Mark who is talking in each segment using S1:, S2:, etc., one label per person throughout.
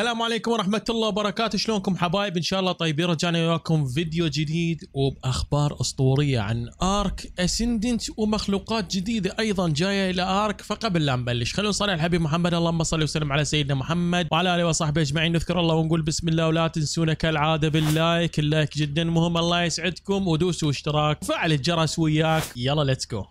S1: السلام عليكم ورحمة الله وبركاته شلونكم حبايب ان شاء الله طيبين رجعنا وياكم فيديو جديد وباخبار اسطورية عن ارك اسندنت ومخلوقات جديدة ايضا جاية الى ارك فقبل لا نبلش خلونا نصلي على الحبيب محمد اللهم صل وسلم على سيدنا محمد وعلى اله وصحبه اجمعين نذكر الله ونقول بسم الله ولا تنسونا كالعادة باللايك اللايك جدا مهم الله يسعدكم ودوسوا اشتراك وفعل الجرس وياك يلا ليتس جو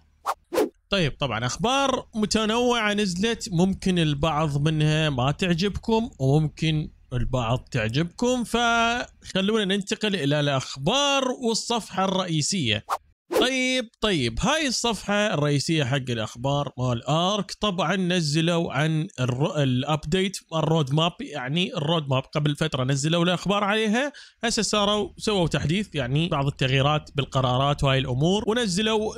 S1: طيب طبعا اخبار متنوعه نزلت ممكن البعض منها ما تعجبكم وممكن البعض تعجبكم فخلونا ننتقل الى الاخبار والصفحه الرئيسيه طيب طيب هاي الصفحة الرئيسية حق الأخبار مال آرك طبعا نزلوا عن الأبديت الرود ماب يعني الرود ماب قبل فترة نزلوا الأخبار عليها هسه صاروا سووا تحديث يعني بعض التغييرات بالقرارات وهاي الأمور ونزلوا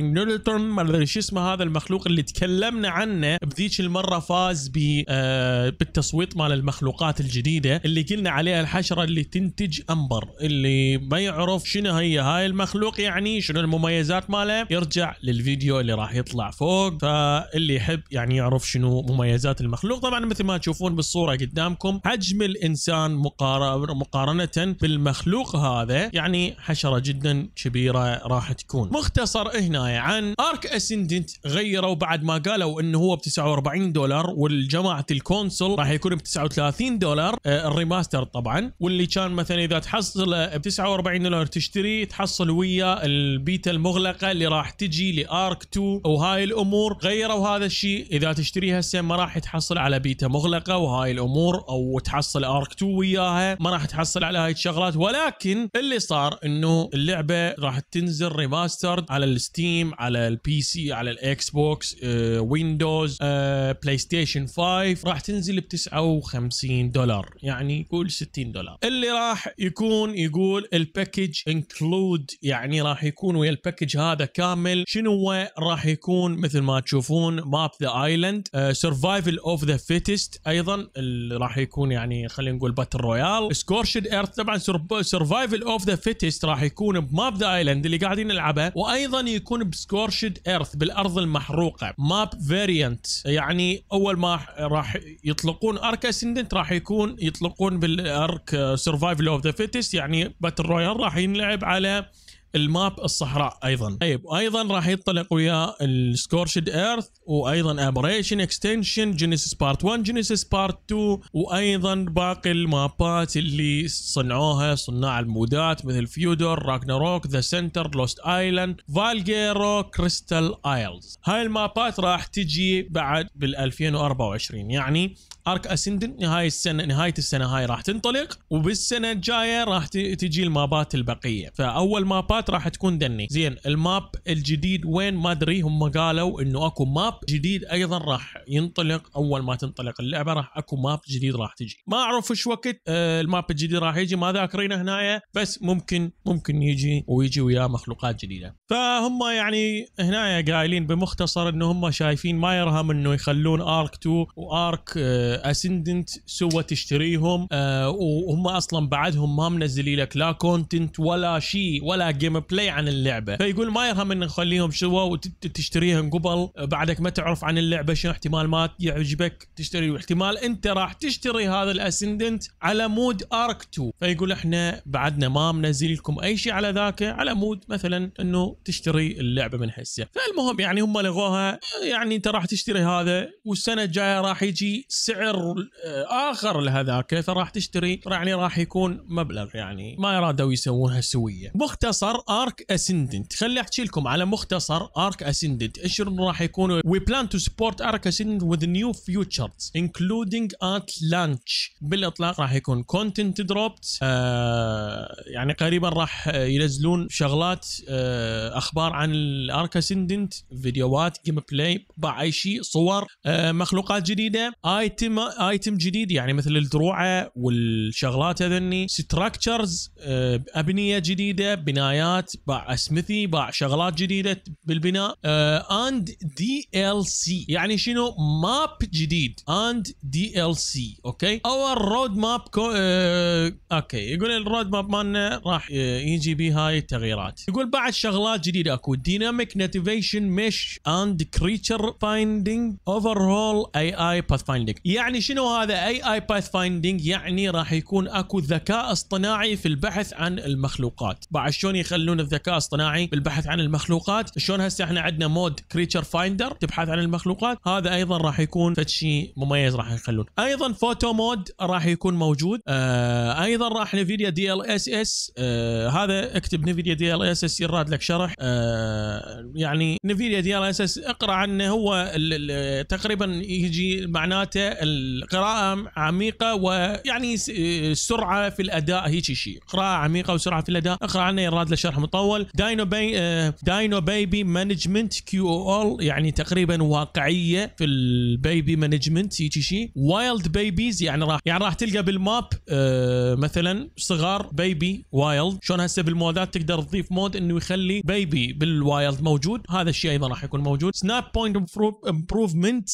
S1: نولتون ما أدري شو اسمه هذا المخلوق اللي تكلمنا عنه بذيك المرة فاز ب آه بالتصويت مال المخلوقات الجديدة اللي قلنا عليها الحشرة اللي تنتج أمبر اللي ما يعرف شنو هي هاي المخلوقات المخلوق يعني شنو المميزات ماله يرجع للفيديو اللي راح يطلع فوق فاللي يحب يعني يعرف شنو مميزات المخلوق طبعا مثل ما تشوفون بالصوره قدامكم حجم الانسان مقارنه بالمخلوق هذا يعني حشره جدا كبيره راح تكون مختصر هنا عن ارك اسندنت غيروا بعد ما قالوا انه هو ب 49 دولار والجماعه الكونسول راح يكون ب 39 دولار آه، الريماستر طبعا واللي كان مثلا اذا تحصله ب 49 دولار تشتريه تحصل ويا البيتا المغلقه اللي راح تجي لارك 2 وهاي الامور غيروا هذا الشيء اذا تشتريها هسه ما راح تحصل على بيتا مغلقه وهاي الامور او تحصل ارك 2 وياها ما راح تحصل على هاي الشغلات ولكن اللي صار انه اللعبه راح تنزل ريماسترد على الستيم على البي سي على الاكس بوكس ويندوز بلاي ستيشن 5 راح تنزل ب 59 دولار يعني قول 60 دولار اللي راح يكون يقول الباكج انكلود يعني راح يكون ويا الباكج هذا كامل شنو هو راح يكون مثل ما تشوفون ماب ذا ايلاند سرفايفل اوف ذا فيتست ايضا اللي راح يكون يعني خلينا نقول باتل رويال سكورشد ايرث طبعا سرفايفل اوف ذا فيتست راح يكون بماب ذا ايلاند اللي قاعدين نلعبه وايضا يكون بسكورشد ايرث بالارض المحروقه ماب فيرينت يعني اول ما راح يطلقون ارك اسندنت راح يكون يطلقون بالارك سرفايفل اوف ذا فيتست يعني باتل رويال راح ينلعب على الماب الصحراء ايضا طيب ايضا راح يطلق وياه السكورشد ايرث وايضا ابريشن اكستنشن جينيسيس بارت 1 جينيسيس بارت 2 وايضا باقي المابات اللي صنعوها صناع المودات مثل فيودور راكناروك ذا سنتر لوست ايلاند فالجيرو كريستال ايلز هاي المابات راح تجي بعد بال 2024 يعني ارك اسندن نهايه السنه نهايه السنه هاي راح تنطلق وبالسنه الجايه راح تجي المابات البقيه فاول مابات راح تكون دني زين الماب الجديد وين ما ادري هم قالوا انه اكو ماب جديد ايضا راح ينطلق اول ما تنطلق اللعبه راح اكو ماب جديد راح تجي ما اعرف ايش وقت آه، الماب الجديد راح يجي ما ذاكرينه هنايا بس ممكن ممكن يجي ويجي وياه مخلوقات جديده فهم يعني هنايا قايلين بمختصر انه هم شايفين ما يرهم انه يخلون ارك 2 وارك آه اسندنت سوى تشتريهم آه، وهم اصلا بعدهم ما منزلين لك لا كونتنت ولا شيء ولا جيم بلاي عن اللعبه فيقول ما يرهم ان نخليهم سوى وتشتريهم قبل بعدك ما تعرف عن اللعبه شنو احتمال ما يعجبك تشتري واحتمال انت راح تشتري هذا الاسندنت على مود ارك 2 فيقول احنا بعدنا ما منزل لكم اي شيء على ذاك على مود مثلا انه تشتري اللعبه من حسه فالمهم يعني هم لغوها يعني انت راح تشتري هذا والسنه الجايه راح يجي سعر سعر آه، اخر لهذاك فراح تشتري يعني راح يكون مبلغ يعني ما يرادوا يسوونها سويه مختصر ارك اسندنت خلي احكي لكم على مختصر ارك اسندنت ايش راح يكون وي بلان تو سبورت ارك اسندنت وذ نيو فيوتشرز انكلودينج ات لانش بالاطلاق راح يكون كونتنت دروبت آه يعني قريبا راح ينزلون شغلات آه اخبار عن الارك اسندنت فيديوهات جيم بلاي اي شيء صور آه مخلوقات جديده ايتم ايتم ايتم جديد يعني مثل الدروعه والشغلات هذني ستراكشرز آه، ابنيه جديده بنايات باع اسمثي باع شغلات جديده بالبناء اند دي ال سي يعني شنو ماب جديد اند آه، دي ال سي اوكي اور رود ماب اوكي يقول الرود ماب مالنا راح آه، يجي بيه هاي التغييرات يقول بعد شغلات جديده اكو ديناميك نتيفيشن مش اند كريتشر فايندينج اوفر هول اي اي باث فايندينج يعني يعني شنو هذا اي اي باث فايندينج يعني راح يكون اكو ذكاء اصطناعي في البحث عن المخلوقات بعد شلون يخلون الذكاء الاصطناعي بالبحث عن المخلوقات شلون هسه احنا عندنا مود كريتشر فايندر تبحث عن المخلوقات هذا ايضا راح يكون فد شيء مميز راح يخلون ايضا فوتو مود راح يكون موجود آه ايضا راح نفيديا دي ال اس اس هذا اكتب نفيديا دي ال اس اس يراد لك شرح آه يعني نفيديا دي ال اس اس اقرا عنه هو تقريبا يجي معناته القراءه عميقه ويعني سرعه في الاداء هيك شيء قراءه عميقه وسرعه في الاداء اقرا عنه يراد له شرح مطول داينو بي داينو بيبي مانجمنت كيو او ال يعني تقريبا واقعيه في البيبي مانجمنت هيك شيء وايلد بيبيز يعني راح يعني راح تلقى بالماب آه، مثلا صغار بيبي وايلد شلون هسه بالمودات تقدر تضيف مود انه يخلي بيبي بالوايلد موجود هذا الشيء ايضا راح يكون موجود سناب بوينت امبروفمنت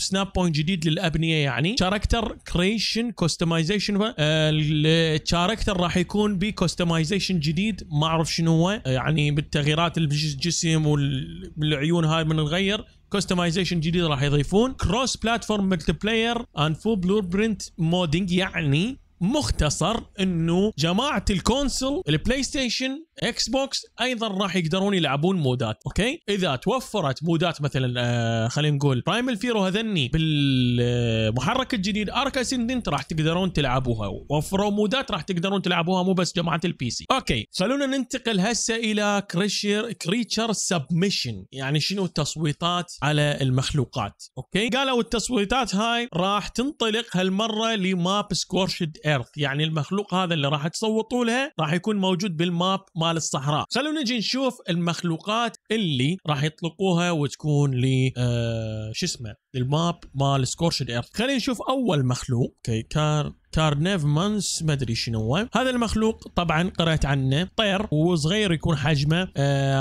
S1: سناب بوينت جديد للاب الابنيه يعني كاركتر كريشن كوستمايزيشن الكاركتر راح يكون بكوستمايزيشن جديد ما اعرف شنو هو آه، يعني بالتغييرات الجسم والعيون هاي من نغير كوستمايزيشن جديد راح يضيفون كروس بلاتفورم ملتي بلاير اند فو بلور برنت مودينج يعني مختصر انه جماعه الكونسل البلاي ستيشن اكس بوكس ايضا راح يقدرون يلعبون مودات اوكي اذا توفرت مودات مثلا آه خلينا نقول برايم الفيرو هذني بالمحرك الجديد ارك اسندنت راح تقدرون تلعبوها وفروا مودات راح تقدرون تلعبوها مو بس جماعه البي سي اوكي خلونا ننتقل هسه الى كريشر كريتشر سبمشن يعني شنو التصويتات على المخلوقات اوكي قالوا التصويتات هاي راح تنطلق هالمره لماب سكورشد ايرث يعني المخلوق هذا اللي راح تصوتوا لها راح يكون موجود بالماب مال الصحراء خلونا نجي نشوف المخلوقات اللي راح يطلقوها وتكون ل آه، شو اسمه الماب مال سكورشد ايرث خلينا نشوف اول مخلوق كي كان تارنيف مانس ما ادري شنو هو هذا المخلوق طبعا قرأت عنه طير وصغير يكون حجمه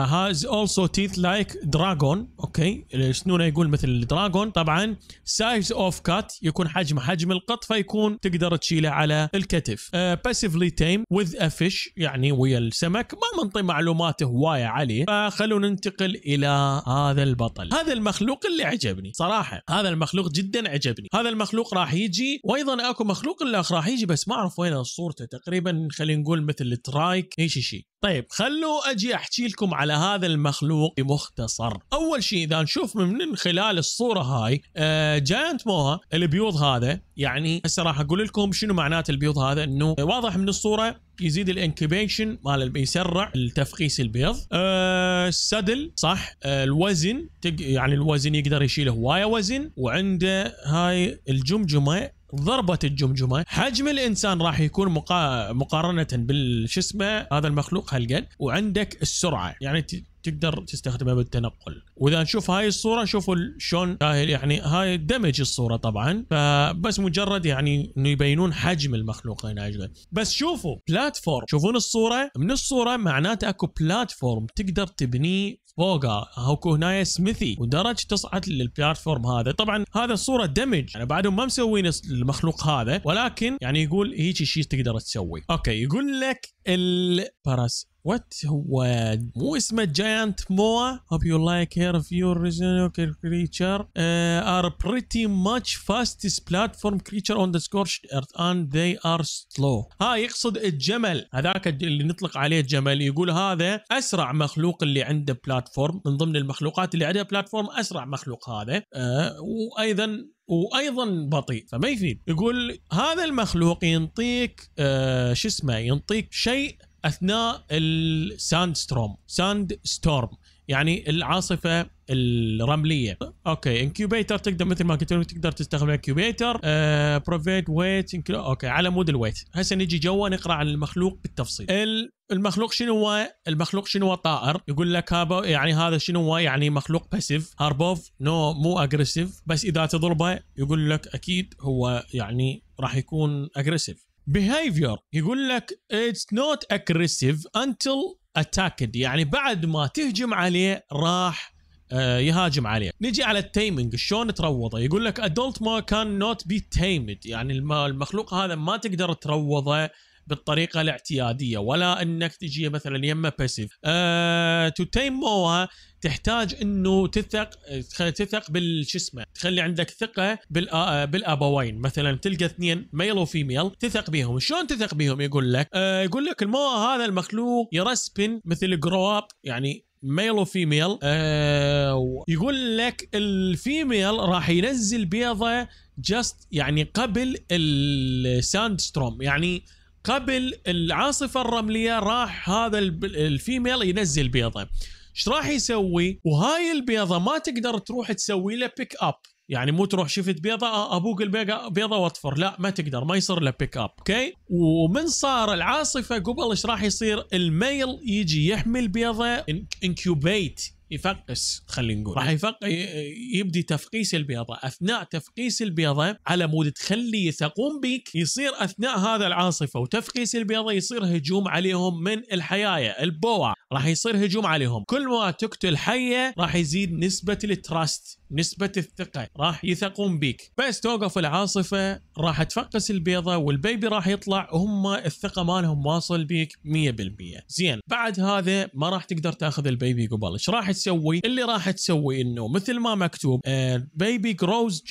S1: هاز اولسو تيث لايك دراجون اوكي سنونه يقول مثل الدراجون طبعا سايز اوف كات يكون حجمه حجم القط فيكون تقدر تشيله على الكتف باسفلي تيم وذ افيش يعني ويا السمك ما منطي معلومات هوايه عليه فخلونا آه، ننتقل الى هذا البطل هذا المخلوق اللي عجبني صراحه هذا المخلوق جدا عجبني هذا المخلوق راح يجي وايضا اكو مخلوق اللي الاخ راح يجي بس ما اعرف وين صورته تقريبا خلينا نقول مثل ترايك اي شيء شي. طيب خلوا اجي احكي لكم على هذا المخلوق بمختصر اول شيء اذا نشوف من خلال الصوره هاي آه جاينت موها البيوض هذا يعني هسه راح اقول لكم شنو معنات البيوض هذا انه واضح من الصوره يزيد الانكبيشن مال يسرع التفقيس البيض أه السدل صح أه الوزن يعني الوزن يقدر يشيل هوايه وزن وعنده هاي الجمجمه ضربة الجمجمة حجم الإنسان راح يكون مقا... مقارنة بالش اسمه هذا المخلوق هالقد وعندك السرعة يعني ت... تقدر تستخدمها بالتنقل واذا نشوف هاي الصوره شوفوا شلون يعني هاي دمج الصوره طبعا فبس مجرد يعني انه يبينون حجم المخلوق هنا ايش بس شوفوا بلاتفورم شوفون الصوره من الصوره معناته اكو بلاتفورم تقدر تبنيه فوقها هوكو هنايا سميثي ودرج تصعد للبلاتفورم هذا طبعا هذا الصوره دمج يعني بعدهم ما مسوين المخلوق هذا ولكن يعني يقول هيك شيء تقدر تسوي اوكي يقول لك الباراس وات هو مو اسمه جاينت موا هوب يو لايك هير اوف يور original كريتشر ار بريتي ماتش فاستست بلاتفورم كريتشر اون ذا سكورش scorched اند ذي ار سلو ها يقصد الجمل هذاك اللي نطلق عليه جمل يقول هذا اسرع مخلوق اللي عنده بلاتفورم من ضمن المخلوقات اللي عندها بلاتفورم اسرع مخلوق هذا uh, وايضا وايضا بطيء فما يفيد يقول هذا المخلوق ينطيك آه شو اسمه ينطيك شيء اثناء الساند ستروم ساند ستورم يعني العاصفه الرمليه اوكي انكيوبيتر تقدر مثل ما قلت لكم تقدر تستخدم انكيوبيتر آه، بروفيت ويت اوكي على مود الويت هسه نجي جوا نقرا عن المخلوق بالتفصيل المخلوق شنو هو المخلوق شنو هو طائر يقول لك هذا يعني هذا شنو هو يعني مخلوق باسيف هاربوف نو مو اجريسيف بس اذا تضربه يقول لك اكيد هو يعني راح يكون اجريسيف بيهيفير يقول لك اتس نوت اجريسيف انتل اتاكد يعني بعد ما تهجم عليه راح آه، يهاجم عليه نجي على التيمينج شلون تروضه يقول لك ادولت ما كان نوت بي تيمد يعني المخلوق هذا ما تقدر تروضه بالطريقه الاعتياديه ولا انك تجي مثلا يمه باسيف أه تتيموها تحتاج انه تثق تثق بالش اسمه تخلي عندك ثقه آه، آه، بالابوين مثلا تلقى اثنين ميل وفيميل تثق بيهم شلون تثق بيهم يقول لك أه يقول لك المو هذا المخلوق يرسبن مثل جرواب يعني ميل وفيميل أه يقول لك الفيميل راح ينزل بيضه جاست يعني قبل الساند ستروم يعني قبل العاصفه الرمليه راح هذا الفيميل ينزل بيضه ايش راح يسوي وهاي البيضه ما تقدر تروح تسوي له بيك اب يعني مو تروح شفت بيضه آه، ابوك البيضه واطفر لا ما تقدر ما يصير له بيك اب اوكي ومن صار العاصفه قبل ايش راح يصير الميل يجي يحمل بيضه انكيوبيت يفقس خلينا نقول راح يفق يبدي تفقيس البيضه اثناء تفقيس البيضه على مود تخلي يثقون بك يصير اثناء هذا العاصفه وتفقيس البيضه يصير هجوم عليهم من الحيايه البوا راح يصير هجوم عليهم كل ما تقتل حيه راح يزيد نسبه التراست نسبة الثقة راح يثقون بيك بس توقف العاصفة راح تفقس البيضة والبيبي راح يطلع وهم الثقة مالهم واصل بيك 100% زين بعد هذا ما راح تقدر تاخذ البيبي قبل ايش راح تسوي اللي راح تسوي انه مثل ما مكتوب آه، بيبي جروز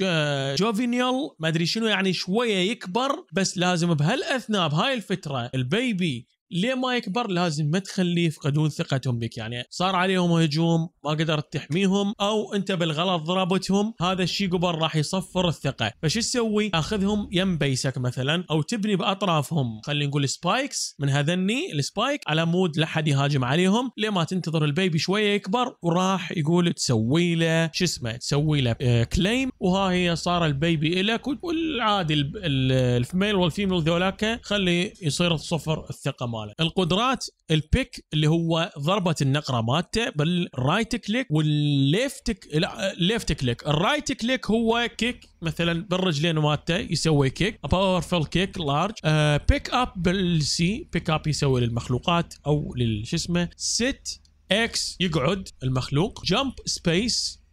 S1: جوفينيال ما ادري شنو يعني شوية يكبر بس لازم بهالاثناء بهاي الفترة البيبي ليه ما يكبر لازم ما تخليه يفقدون ثقتهم بك يعني صار عليهم هجوم ما قدرت تحميهم او انت بالغلط ضربتهم هذا الشيء قبل راح يصفر الثقه فشو تسوي اخذهم يم بيسك مثلا او تبني باطرافهم خلينا نقول سبايكس من هذني السبايك على مود لا حد يهاجم عليهم لما تنتظر البيبي شويه يكبر وراح يقول تسوي له شو اسمه تسوي له آه كليم وها هي صار البيبي الك والعادي الفيميل والفيميل ذولاك خلي يصير صفر الثقه ماله القدرات البيك اللي هو ضربه النقره مالته بالرايت كليك والليفت لا ليفت كليك الرايت كليك هو كيك مثلا بالرجلين مالته يسوي كيك باورفل كيك لارج بيك اب بالسي بيك اب يسوي للمخلوقات او للش اسمه ست اكس يقعد المخلوق جمب سبيس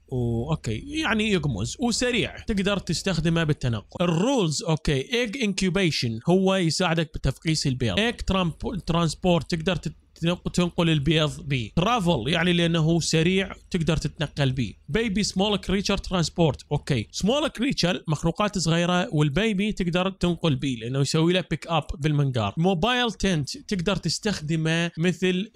S1: اوكي يعني يقمز وسريع تقدر تستخدمه بالتنقل الرولز اوكي ايج انكيوبيشن هو يساعدك بتفقيس البيض ايج ترانسبورت تقدر تنقل البيض بي ترافل يعني لانه سريع تقدر تتنقل بي بيبي سمول كريتشر ترانسبورت اوكي سمول كريتشر مخلوقات صغيره والبيبي تقدر تنقل بي لانه يسوي له بيك اب بالمنقار موبايل تنت تقدر تستخدمه مثل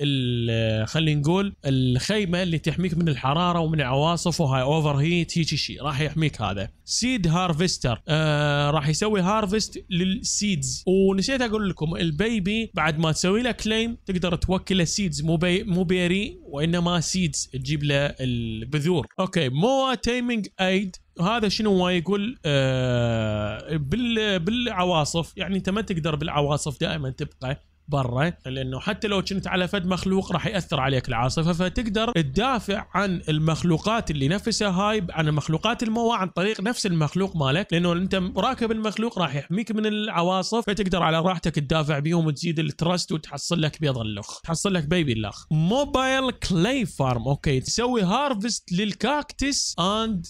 S1: خلينا نقول الخيمه اللي تحميك من الحراره ومن العواصف وهاي اوفر هيت هيك شيء راح يحميك هذا سيد هارفستر آه راح يسوي هارفست للسيدز ونسيت اقول لكم البيبي بعد ما تسوي له كليم تقدر تو توكله سيدز مو بي مو بيري وانما سيدز تجيب له البذور اوكي موا تيمينج ايد هذا شنو هو يقول آه بال بالعواصف يعني انت ما تقدر بالعواصف دائما تبقى برا لانه حتى لو كنت على فد مخلوق راح ياثر عليك العاصفه فتقدر تدافع عن المخلوقات اللي نفسها هاي عن المخلوقات الموى عن طريق نفس المخلوق مالك لانه انت راكب المخلوق راح يحميك من العواصف فتقدر على راحتك تدافع بيهم وتزيد التراست وتحصل لك بيض اللخ تحصل لك بيبي اللخ موبايل كلي فارم اوكي تسوي هارفست للكاكتس اند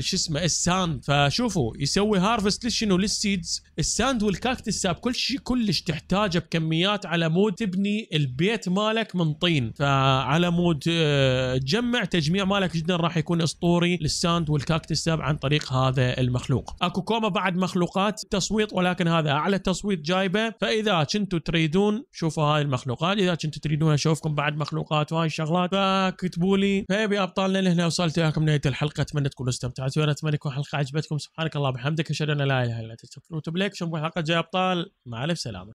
S1: شو اسمه الساند فشوفوا يسوي هارفست للشنو للسيدز الساند والكاكتس ساب كل شيء كلش تحتاجه بكميات مقوميات على مود تبني البيت مالك من طين فعلى مود آه، تجمع تجميع مالك جدا راح يكون اسطوري للساند والكاكتس عن طريق هذا المخلوق اكو كوما بعد مخلوقات تصويت ولكن هذا اعلى تصويت جايبه فاذا كنتوا تريدون شوفوا هاي المخلوقات اذا كنتوا تريدون اشوفكم بعد مخلوقات وهاي الشغلات فاكتبوا لي فيبي ابطالنا لهنا وصلت وياكم نهايه الحلقه اتمنى تكونوا استمتعتوا وانا اتمنى تكون الحلقه عجبتكم سبحانك اللهم وبحمدك اشهد ان لا اله الا انت استغفرك واتوب اليك نشوفكم الحلقه الجايه ابطال مع الف سلامه